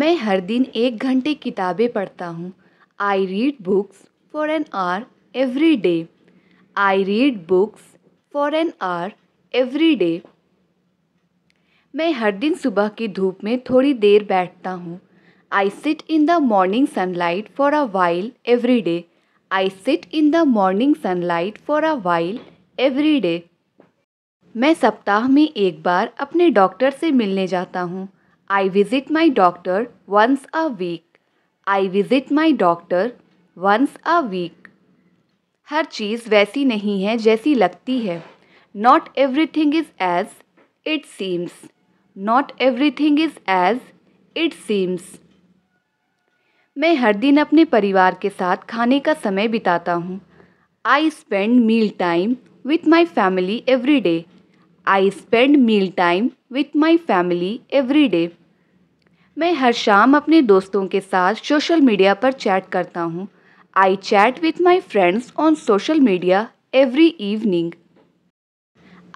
मैं हर दिन एक घंटे किताबें पढ़ता हूँ I read books for an hour every day I read books for an hour every day मैं हर दिन सुबह की धूप में थोड़ी देर बैठता हूँ I sit in the morning sunlight for a while every day I sit in the morning sunlight for a while every day मैं सप्ताह में एक बार अपने डॉक्टर से मिलने जाता हूँ I visit my doctor once a week. I visit my doctor once a week. हर चीज़ वैसी नहीं है जैसी लगती है Not everything is as it seems. Not everything is as it seems. मैं हर दिन अपने परिवार के साथ खाने का समय बिताता हूँ I spend meal time with my family every day. I spend meal time with my family every day मैं हर शाम अपने दोस्तों के साथ सोशल मीडिया पर चैट करता हूँ I chat with my friends on social media every evening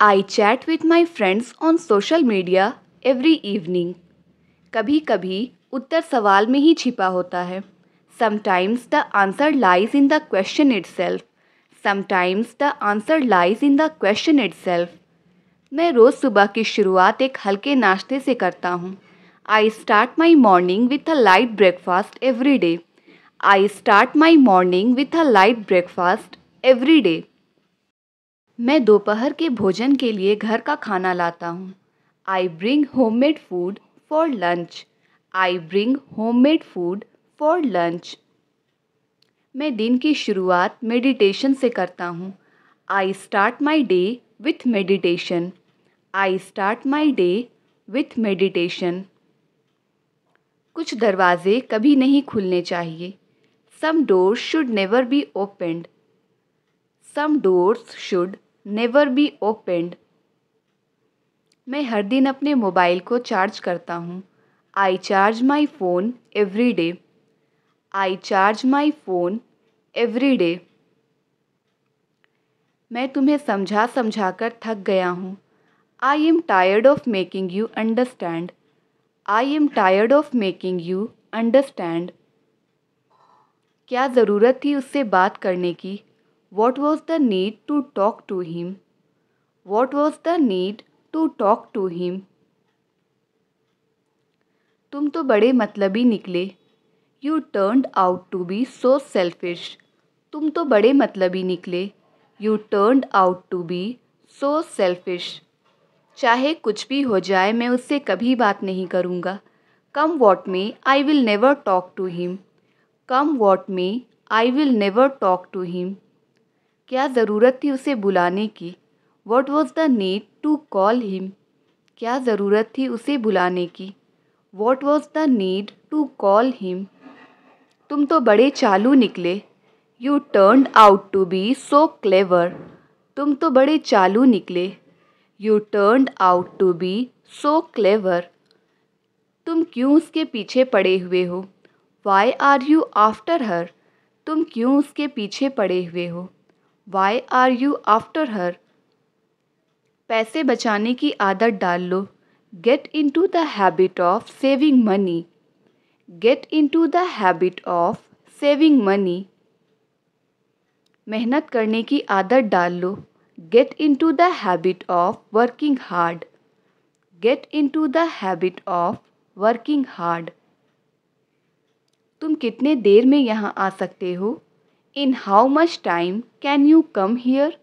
I chat with my friends on social media every evening कभी कभी उत्तर सवाल में ही छिपा होता है sometimes the answer lies in the question itself sometimes the answer lies in the question itself मैं रोज़ सुबह की शुरुआत एक हल्के नाश्ते से करता हूँ I start my morning with a light breakfast every day I start my morning with a light breakfast every day मैं दोपहर के भोजन के लिए घर का खाना लाता हूँ I bring homemade food for lunch I bring homemade food for lunch मैं दिन की शुरुआत मेडिटेशन से करता हूँ I start my day with meditation. I start my day with meditation. कुछ दरवाजे कभी नहीं खुलने चाहिए some doors should never be opened some doors should never be opened मैं हर दिन अपने मोबाइल को चार्ज करता हूँ I charge my phone every day I charge my phone every day मैं तुम्हें समझा समझा कर थक गया हूँ I am tired of making you understand I am tired of making you understand क्या ज़रूरत थी उससे बात करने की what was the need to talk to him what was the need to talk to him तुम तो बड़े मतलबी निकले you turned out to be so selfish तुम तो बड़े मतलबी निकले you turn out to be so selfish चाहे कुछ भी हो जाए मैं उससे कभी बात नहीं करूँगा come what may I will never talk to him come what may I will never talk to him क्या ज़रूरत थी उसे बुलाने की what was the need to call him क्या ज़रूरत थी उसे बुलाने की what was the need to call him तुम तो बड़े चालू निकले you turn out to be so clever तुम तो बड़े चालू निकले you turn out to be so clever तुम क्यों उसके पीछे पड़े हुए हो why are you after her तुम क्यों उसके पीछे पड़े हुए हो why are you after her पैसे बचाने की आदत डाल लो get into the habit of saving money get into the habit of saving money मेहनत करने की आदत डाल लो get into the habit of working hard get into the habit of working hard तुम कितने देर में यहाँ आ सकते हो in how much time can you come here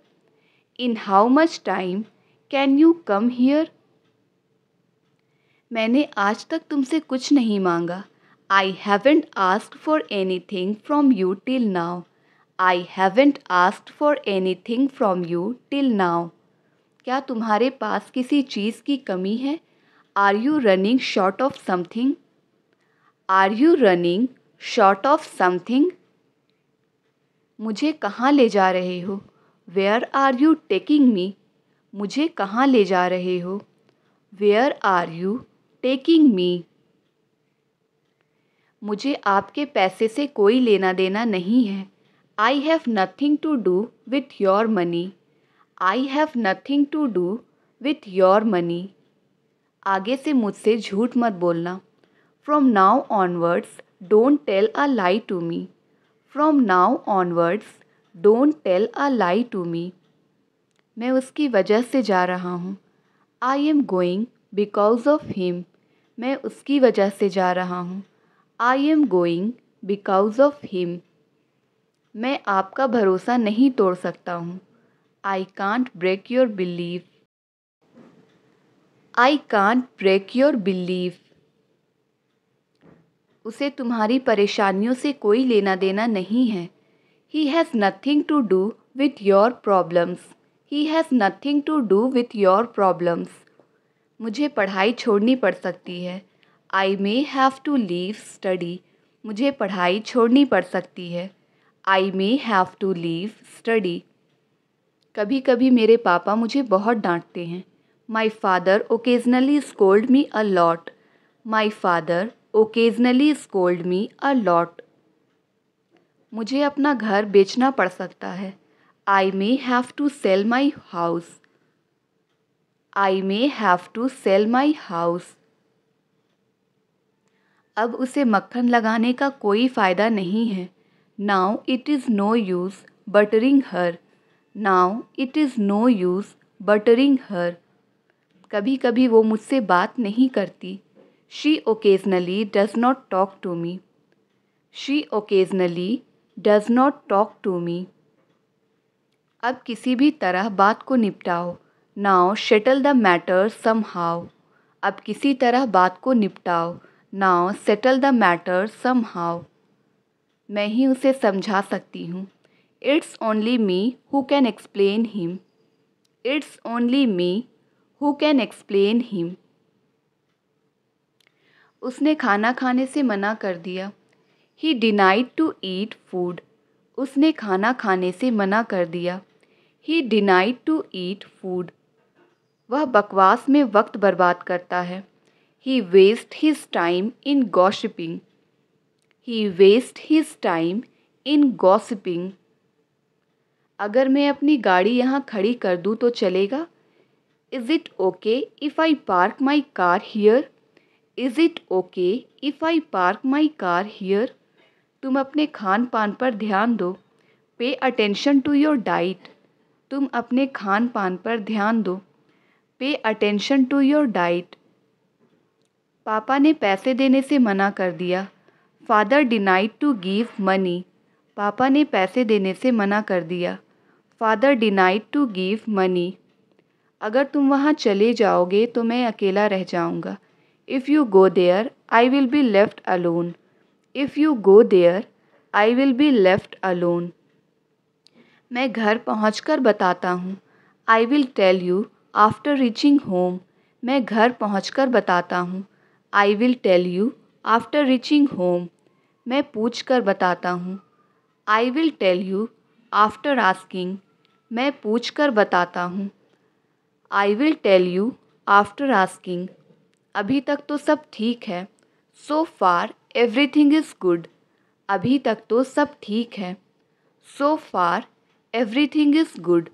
in how much time can you come here मैंने आज तक तुमसे कुछ नहीं मांगा I haven't ask for anything from you till now I haven't asked for anything from you till now क्या तुम्हारे पास किसी चीज़ की कमी है are you running short of something are you running short of something मुझे कहाँ ले जा रहे हो Where are you taking me मुझे कहाँ ले जा रहे हो where are you taking me मुझे आपके पैसे से कोई लेना देना नहीं है I have nothing to do with your money I have nothing to do with your money आगे से मुझसे झूठ मत बोलना from now onwards don't tell a lie to me from now onwards don't tell a lie to me मैं उसकी वजह से जा रहा हूँ I am going because of him मैं उसकी वजह से जा रहा हूँ I am going because of him मैं आपका भरोसा नहीं तोड़ सकता हूँ I can't break your believe I can't break your believe उसे तुम्हारी परेशानियों से कोई लेना देना नहीं है he has nothing to do with your problems he has nothing to do with your problems मुझे पढ़ाई छोड़नी पड़ सकती है I may have to leave study मुझे पढ़ाई छोड़नी पड़ सकती है I may have to leave study कभी कभी मेरे पापा मुझे बहुत डांटते हैं my father occasionally scold me a lot my father occasionally scold me a lot मुझे अपना घर बेचना पड़ सकता है I may have to sell my house I may have to sell my house अब उसे मक्खन लगाने का कोई फ़ायदा नहीं है Now it is no use buttering her. Now it is no use buttering her. कभी कभी वो मुझसे बात नहीं करती she occasionally does not talk to me she occasionally does not talk to me अब किसी भी तरह बात को निपटाओ now settle the matter somehow अब किसी तरह बात को निपटाओ now settle the matter somehow मैं ही उसे समझा सकती हूँ it's only me who can explain him it's only me who can explain him उसने खाना खाने से मना कर दिया he denied to eat food उसने खाना खाने से मना कर दिया he denied to eat food वह बकवास में वक्त बर्बाद करता है he waste his time in gossiping he waste his time in gossiping अगर मैं अपनी गाड़ी यहाँ खड़ी कर दूँ तो चलेगा is it okay if I park my car here is it okay if I park my car here तुम अपने खान पान पर ध्यान दो pay attention to your diet तुम अपने खान पान पर ध्यान दो pay attention to your diet पापा ने पैसे देने से मना कर दिया father denied to give money पापा ने पैसे देने से मना कर दिया father denied to give money अगर तुम वहाँ चले जाओगे तो मैं अकेला रह जाऊँगा if you go there I will be left alone if you go there I will be left alone मैं घर पहुँच कर बताता हूँ I will tell you after reaching home मैं घर पहुँच कर बताता हूँ I will tell you after reaching home मैं पूछ कर बताता हूँ I will tell you after asking मैं पूछ कर बताता हूँ I will tell you after asking अभी तक तो सब ठीक है so far everything is good अभी तक तो सब ठीक है so far everything is good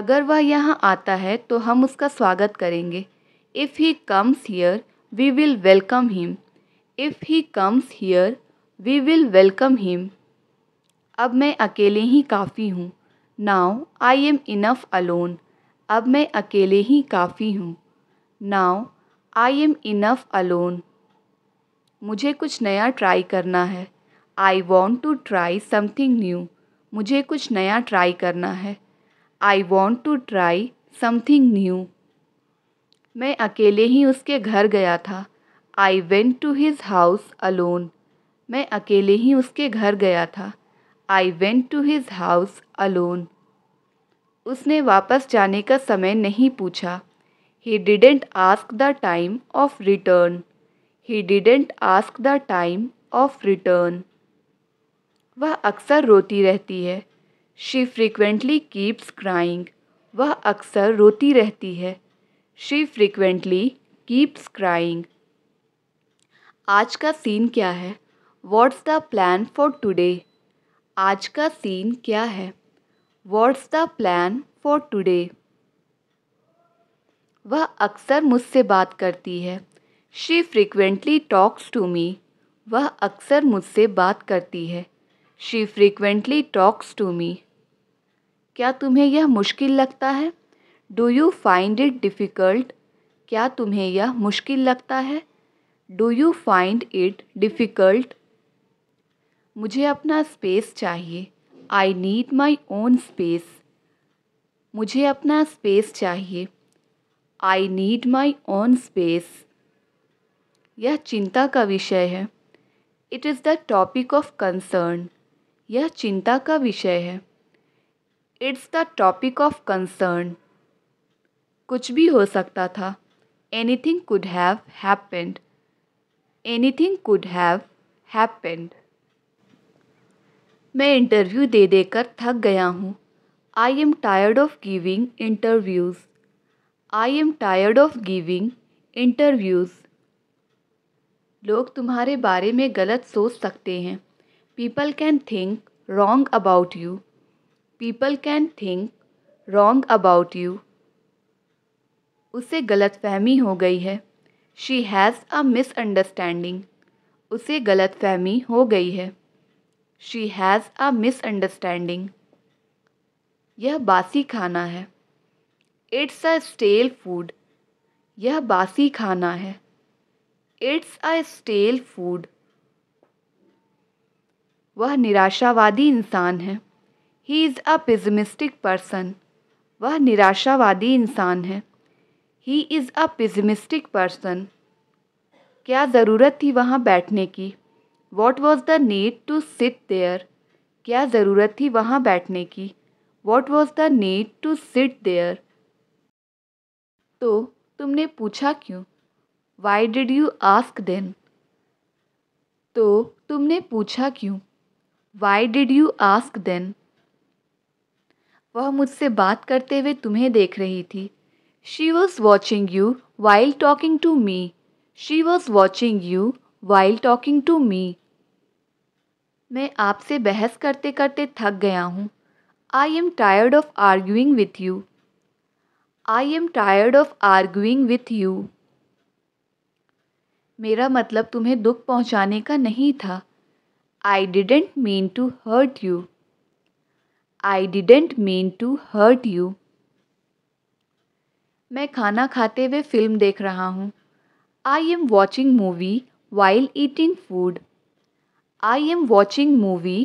अगर वह यहाँ आता है तो हम उसका स्वागत करेंगे if he comes here we will welcome him if he comes here we will welcome him अब मैं अकेले ही काफ़ी हूँ now I am enough alone अब मैं अकेले ही काफ़ी हूँ now I am enough alone मुझे कुछ नया ट्राई करना है I want to try something new मुझे कुछ नया ट्राई करना है I want to try something new मैं अकेले ही उसके घर गया था I went to his house alone मैं अकेले ही उसके घर गया था I went to his house alone उसने वापस जाने का समय नहीं पूछा he didn't ask the time of return he didn't ask the time of return वह अक्सर रोती रहती है शी फ्रिक्वेंटली कीप्स क्राइंग वह अक्सर रोती रहती है शी फ्रिक्वेंटली कीप्स क्राइंग आज का सीन क्या है what's the plan for today आज का सीन क्या है what's the plan for today वह अक्सर मुझसे बात करती है she frequently talks to me वह अक्सर मुझसे बात करती है she frequently talks to me क्या तुम्हें यह मुश्किल लगता है do you find it difficult क्या तुम्हें यह मुश्किल लगता है do you find it difficult मुझे अपना स्पेस चाहिए I need my own space मुझे अपना स्पेस चाहिए I need my own space यह चिंता का विषय है it is the topic of concern यह चिंता का विषय है it's the topic of concern कुछ भी हो सकता था anything could have happened anything could have happened मैं इंटरव्यू दे देकर थक गया हूँ I am tired of giving interviews I am tired of giving interviews लोग तुम्हारे बारे में गलत सोच सकते हैं people can think wrong about you people can think wrong about you उसे गलतफ़हमी हो गई है शी हैज़ अ मिसअंडरस्टैंडिंग उसे गलतफ़हमी हो गई है शी हैज़ अ मिसअंडरस्टैंडिंग यह बासी खाना है इट्स अ स्टेल फूड यह बासी खाना है इट्स अ स्टेल फूड वह निराशावादी इंसान है ही इज़ अ पिजमिस्टिक पर्सन वह निराशावादी इंसान है ही इज़ अ पिजमिस्टिक पर्सन क्या ज़रूरत थी वहाँ बैठने की what was the need to sit there क्या ज़रूरत थी वहाँ बैठने की what was the need to sit there तो तुमने पूछा क्यों why did you ask then तो तुमने पूछा क्यों why did you ask then वह मुझसे बात करते हुए तुम्हें देख रही थी She was watching you while talking to me. She was watching you while talking to me. मैं आपसे बहस करते करते थक गया हूँ I am tired of arguing with you I am tired of arguing with you मेरा मतलब तुम्हें दुख पहुँचाने का नहीं था I didn't mean to hurt you I didn't mean to hurt you मैं खाना खाते हुए फ़िल्म देख रहा हूँ I am watching movie while eating food I am watching movie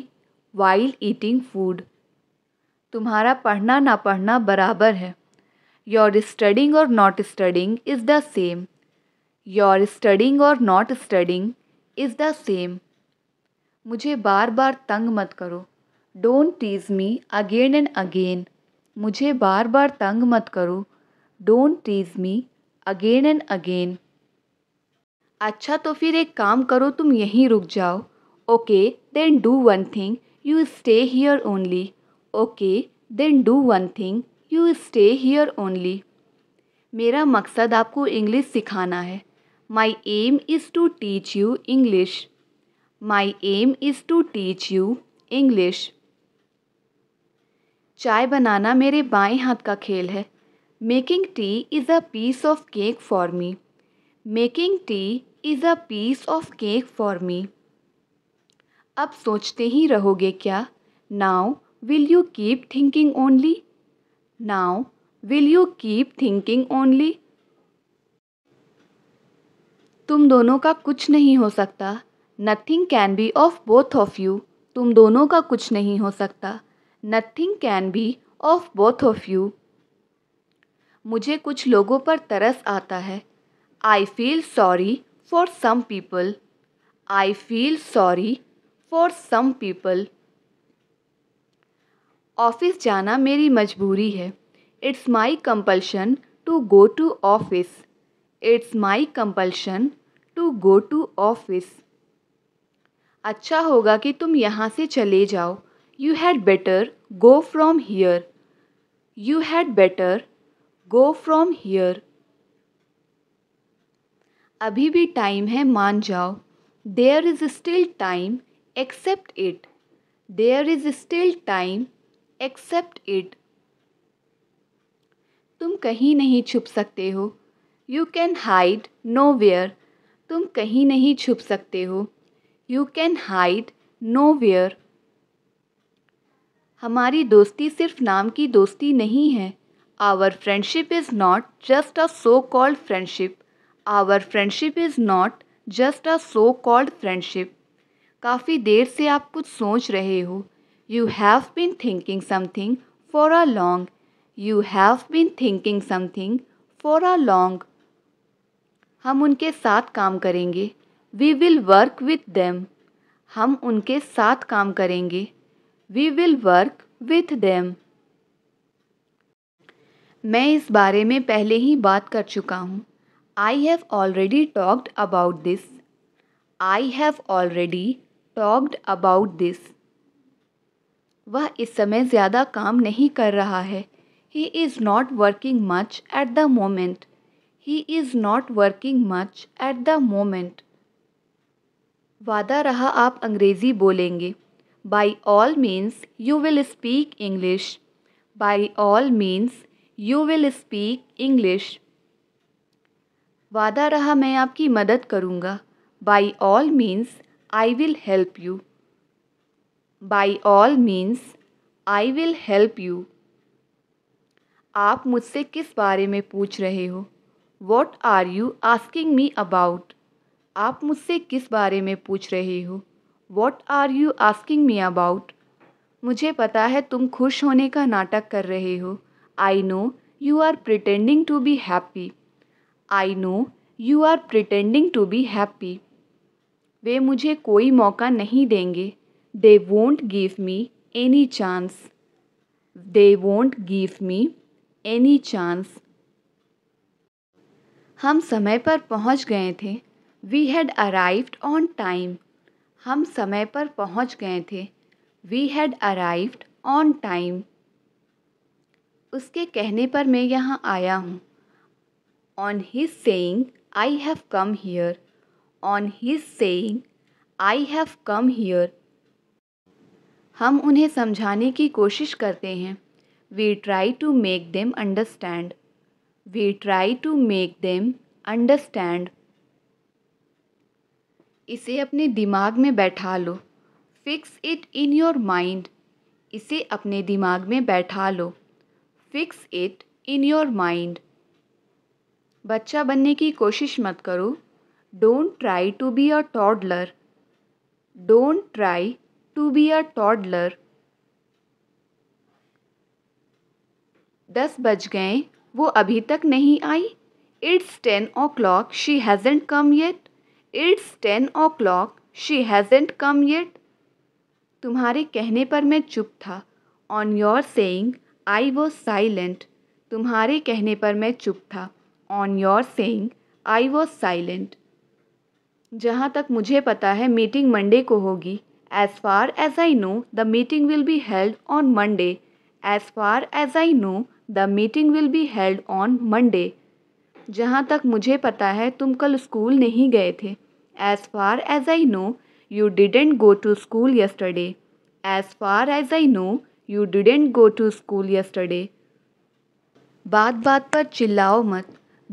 while eating food तुम्हारा पढ़ना ना पढ़ना बराबर है your studying or not studying is the same your studying or not studying is the same मुझे बार बार तंग मत करो don't tease me again and again मुझे बार बार तंग मत करो don't tease me again and again अच्छा तो फिर एक काम करो तुम यहीं रुक जाओ okay then do one thing you stay here only okay then do one thing you stay here only मेरा मकसद आपको इंग्लिश सिखाना है my aim is to teach you English my aim is to teach you English चाय बनाना मेरे बाएं हाथ का खेल है making tea is a piece of cake for me making tea is a piece of cake for me अब सोचते ही रहोगे क्या now will you keep thinking only now will you keep thinking only तुम दोनों का कुछ नहीं हो सकता nothing can be of both of you तुम दोनों का कुछ नहीं हो सकता nothing can be of both of you मुझे कुछ लोगों पर तरस आता है I feel sorry for some people I feel sorry for some people office जाना मेरी मजबूरी है it's my compulsion to go to office it's my compulsion to go to office अच्छा होगा कि तुम यहाँ से चले जाओ you had better go from here you had better go from here अभी भी टाइम है मान जाओ there is still time accept it there is still time accept it तुम कहीं नहीं छुप सकते हो you can hide nowhere तुम कहीं नहीं छुप सकते हो you can hide know where हमारी दोस्ती सिर्फ नाम की दोस्ती नहीं है our friendship is not just a so called friendship our friendship is not just a so called friendship काफ़ी देर से आप कुछ सोच रहे हो you have been thinking something for a long you have been thinking something for a long हम उनके साथ काम करेंगे we will work with them हम उनके साथ काम करेंगे we will work with them मैं इस बारे में पहले ही बात कर चुका हूँ I have already talked about this I have already talked about this वह इस समय ज़्यादा काम नहीं कर रहा है he is not working much at the moment he is not working much at the moment वादा रहा आप अंग्रेज़ी बोलेंगे by all means you will speak English by all means you will speak English वादा रहा मैं आपकी मदद करूँगा by all means I will help you by all means I will help you आप मुझसे किस बारे में पूछ रहे हो what are you asking me about आप मुझसे किस बारे में पूछ रहे हो what are you asking me about मुझे पता है तुम खुश होने का नाटक कर रहे हो I know you are pretending to be happy I know you are pretending to be happy वे मुझे कोई मौका नहीं देंगे they won't give me any chance they won't give me any chance हम समय पर पहुंच गए थे we had arrived on time हम समय पर पहुंच गए थे we had arrived on time उसके कहने पर मैं यहाँ आया हूँ on his saying I have come here on his saying I have come here हम उन्हें समझाने की कोशिश करते हैं we try to make them understand we try to make them understand इसे अपने दिमाग में बैठा लो fix it in your mind इसे अपने दिमाग में बैठा लो fix it in your mind बच्चा बनने की कोशिश मत करो don't try to be a toddler don't try to be a toddler दस बज गए वो अभी तक नहीं आई it's ten o'clock she hasn't come yet it's ten o'clock she hasn't come yet तुम्हारे कहने पर मैं चुप था on your saying I was silent तुम्हारे कहने पर मैं चुप था on your saying I was silent जहाँ तक मुझे पता है मीटिंग मंडे को होगी as far as I know the meeting will be held on Monday as far as I know the meeting will be held on Monday जहाँ तक मुझे पता है तुम कल स्कूल नहीं गए थे as far as I know you didn't go to school yesterday as far as I know you didn't go to school yesterday बात बात पर चिल्लाओ मत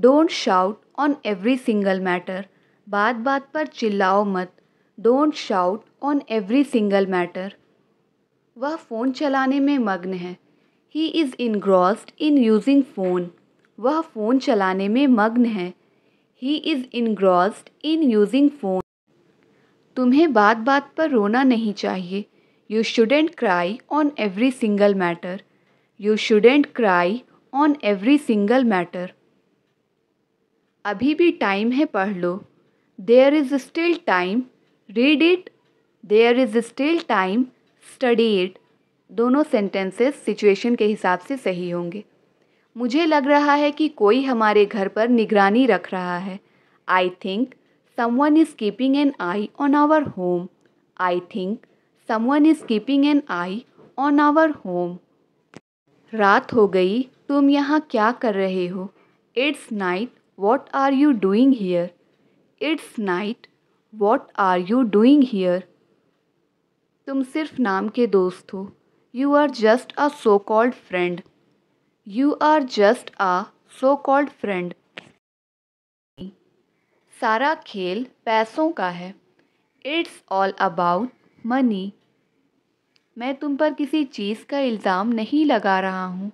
don't shout on every single matter बात बात पर चिल्लाओ मत don't shout on every single matter वह फ़ोन चलाने में मग्न है he is engrossed in using phone वह फ़ोन चलाने में मग्न है he is engrossed in using phone तुम्हें बात बात पर रोना नहीं चाहिए you shouldn't cry on every single matter you shouldn't cry on every single matter अभी भी टाइम है पढ़ लो there is still time read it there is still time study it दोनों सेंटेंसेस सिचुएशन के हिसाब से सही होंगे मुझे लग रहा है कि कोई हमारे घर पर निगरानी रख रहा है I think someone is keeping an eye on our home I think someone is keeping an eye on our home रात हो गई तुम यहाँ क्या कर रहे हो it's night what are you doing here it's night what are you doing here तुम सिर्फ नाम के दोस्त हो you are just a so called friend you are just a so called friend सारा खेल पैसों का है इट्स ऑल अबाउट मनी मैं तुम पर किसी चीज़ का इल्ज़ाम नहीं लगा रहा हूँ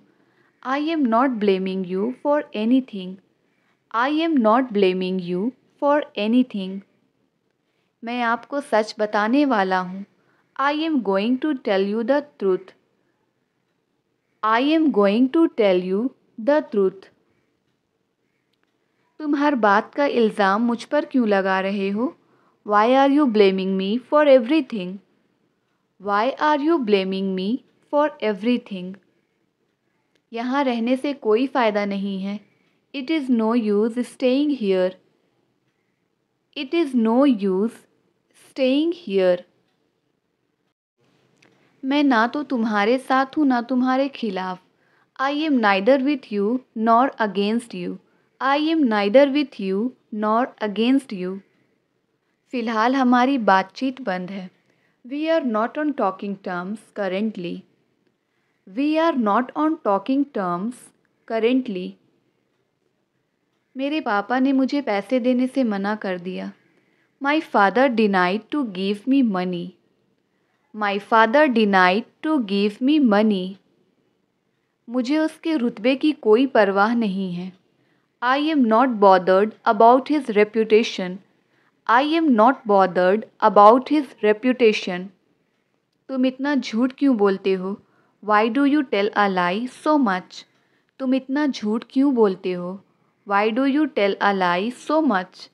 I am not blaming you for anything I am not blaming you for anything मैं आपको सच बताने वाला हूँ I am going to tell you the truth I am going to tell you the truth तुम हर बात का इल्ज़ाम मुझ पर क्यों लगा रहे हो why are you blaming me for everything why are you blaming me for everything यहाँ रहने से कोई फ़ायदा नहीं है it is no use staying here. It is no use staying here. मैं ना तो तुम्हारे साथ हूँ ना तुम्हारे खिलाफ I am neither with you nor against you I am neither with you nor against you फ़िलहाल हमारी बातचीत बंद है We are not on talking terms currently. We are not on talking terms currently. मेरे पापा ने मुझे पैसे देने से मना कर दिया My father denied to give me money. My father denied to give me money. मुझे उसके रुतबे की कोई परवाह नहीं है I am not bothered about his reputation I am not bothered about his reputation तुम इतना झूठ क्यों बोलते हो why do you tell a lie so much तुम इतना झूठ क्यों बोलते हो why do you tell a lie so much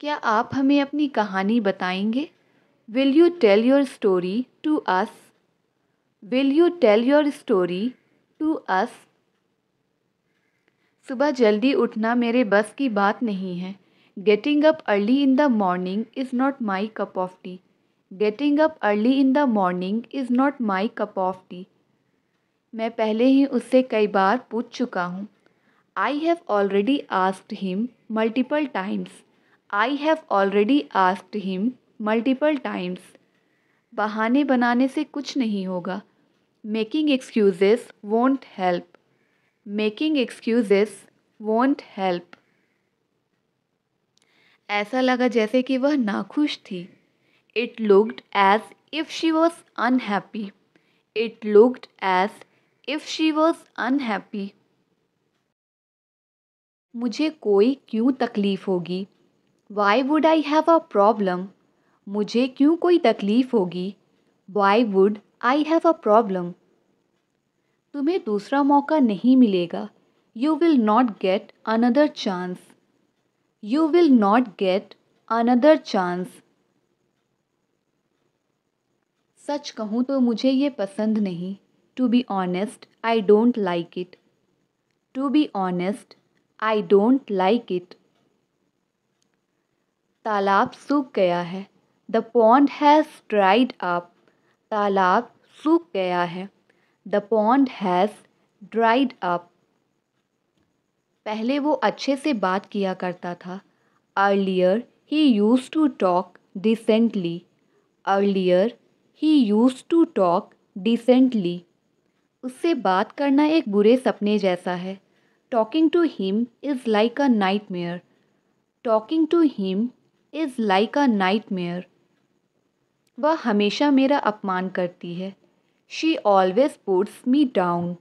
क्या आप हमें अपनी कहानी बताएंगे will you tell your story to us will you tell your story to us सुबह जल्दी उठना मेरे बस की बात नहीं है getting up early in the morning is not my cup of tea getting up early in the morning is not my cup of tea मैं पहले ही उससे कई बार पूछ चुका हूँ I have already asked him multiple times I have already asked him multiple times बहाने बनाने से कुछ नहीं होगा making excuses won't help making excuses won't help ऐसा लगा जैसे कि वह नाखुश थी it looked as if she was unhappy it looked as if she was unhappy मुझे कोई क्यों तकलीफ़ होगी why would I have a problem मुझे क्यों कोई तकलीफ़ होगी why would I have a problem तुम्हें दूसरा मौका नहीं मिलेगा you will not get another chance you will not get another chance. सच कहूँ तो मुझे ये पसंद नहीं to be honest I don't like it to be honest I don't like it तालाब सूख गया है the pond has dried up तालाब सूख गया है the pond has dried up पहले वो अच्छे से बात किया करता था earlier he use to talk decently earlier he use to talk decently उससे बात करना एक बुरे सपने जैसा है talking to him is like a nightmare talking to him is like a nightmare वह हमेशा मेरा अपमान करती है she always puts me down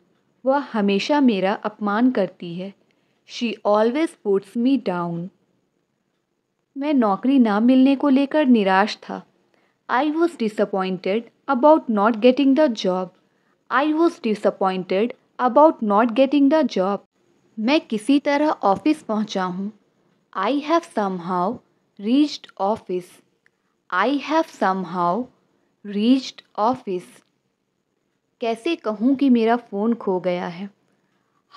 वह हमेशा मेरा अपमान करती है she always puts me down मैं नौकरी ना मिलने को लेकर निराश था I was disappointed about not getting the job I was disappointed about not getting the job मैं किसी तरह ऑफिस पहुँचा हूँ I have somehow reached office I have somehow reached office कैसे कहूँ कि मेरा फ़ोन खो गया है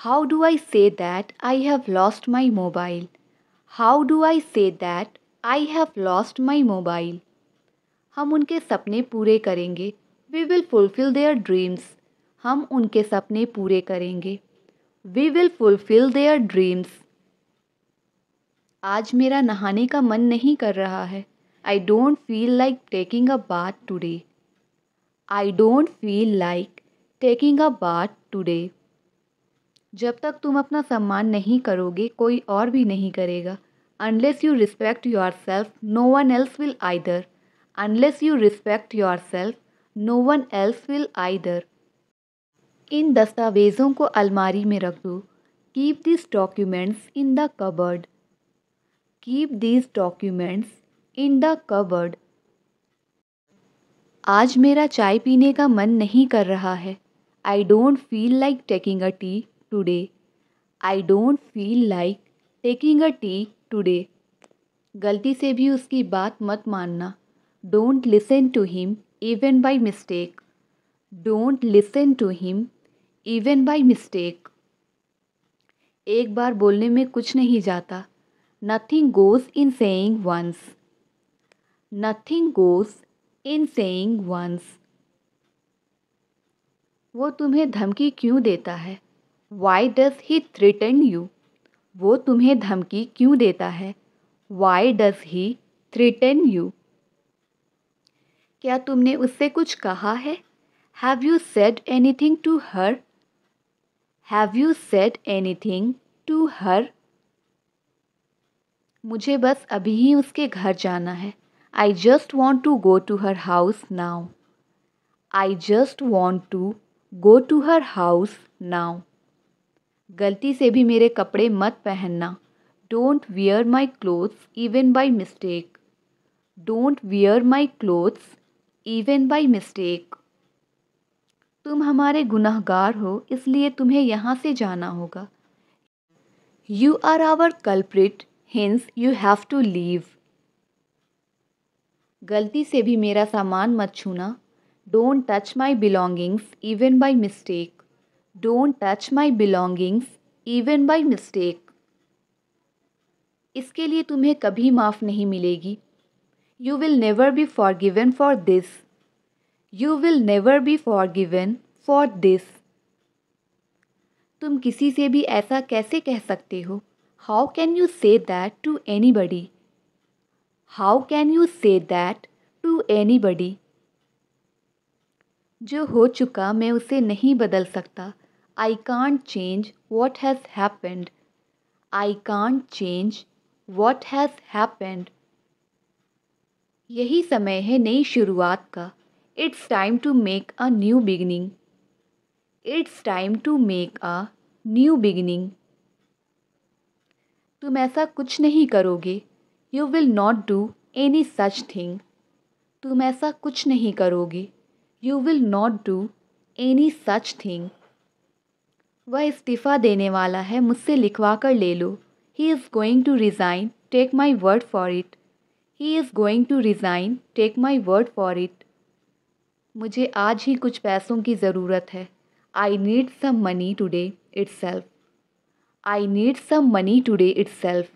How do I say that I have lost my mobile? How do I say that I have lost my mobile? हम उनके सपने पूरे करेंगे We will fulfill their dreams. हम उनके सपने पूरे करेंगे We will fulfill their dreams. आज मेरा नहाने का मन नहीं कर रहा है I don't feel like taking a bath today. I don't feel like taking a bath today. जब तक तुम अपना सम्मान नहीं करोगे कोई और भी नहीं करेगा unless you respect yourself no one else will either unless you respect yourself no one else will either इन दस्तावेज़ों को अलमारी में रख दो keep this documents in the cupboard keep this documents in the cupboard आज मेरा चाय पीने का मन नहीं कर रहा है I don't feel like taking a tea today. I don't feel like taking a tea today गलती से भी उसकी बात मत मानना don't listen to him even by mistake don't listen to him even by mistake एक बार बोलने में कुछ नहीं जाता nothing goes in saying once nothing goes in saying once वो तुम्हें धमकी क्यों देता है why does he threaten you वो तुम्हें धमकी क्यों देता है why does he threaten you क्या तुमने उससे कुछ कहा है have you said anything to her have you said anything to her मुझे बस अभी ही उसके घर जाना है I just want to go to her house now I just want to go to her house now गलती से भी मेरे कपड़े मत पहनना don't wear my clothes even by mistake don't wear my clothes even by mistake तुम हमारे गुनाहगार हो इसलिए तुम्हें यहाँ से जाना होगा you are our culprit hence you have to leave गलती से भी मेरा सामान मत छूना don't touch my belongings even by mistake don't touch my belongings even by mistake इसके लिए तुम्हें कभी माफ़ नहीं मिलेगी you will never be forgiven for this you will never be forgiven for this तुम किसी से भी ऐसा कैसे कह सकते हो how can you say that to anybody how can you say that to anybody जो हो चुका मैं उसे नहीं बदल सकता I can't change what has happened. I can't change what has happened. यही समय है नई शुरुआत का it's time to make a new beginning it's time to make a new beginning तुम ऐसा कुछ नहीं करोगे you will not do any such thing तुम ऐसा कुछ नहीं करोगे you will not do any such thing वह इस्तीफ़ा देने वाला है मुझसे लिखवा कर ले लो he is going to resign take my word for it he is going to resign take my word for it मुझे आज ही कुछ पैसों की ज़रूरत है I need some money today itself I need some money today itself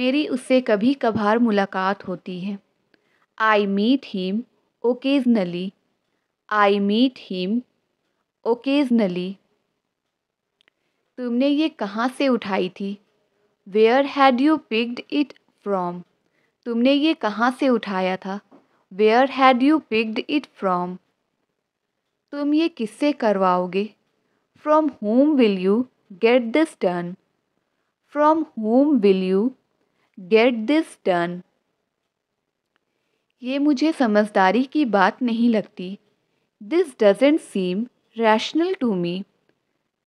मेरी उससे कभी कभार मुलाकात होती है I meet him occasionally I meet him occasionally तुमने ये कहाँ से उठाई थी where had you picked it from तुमने ये कहाँ से उठाया था where had you picked it from तुम ये किससे करवाओगे from home will you get this done from home will you get this done ये मुझे समझदारी की बात नहीं लगती This doesn't seem rational to me.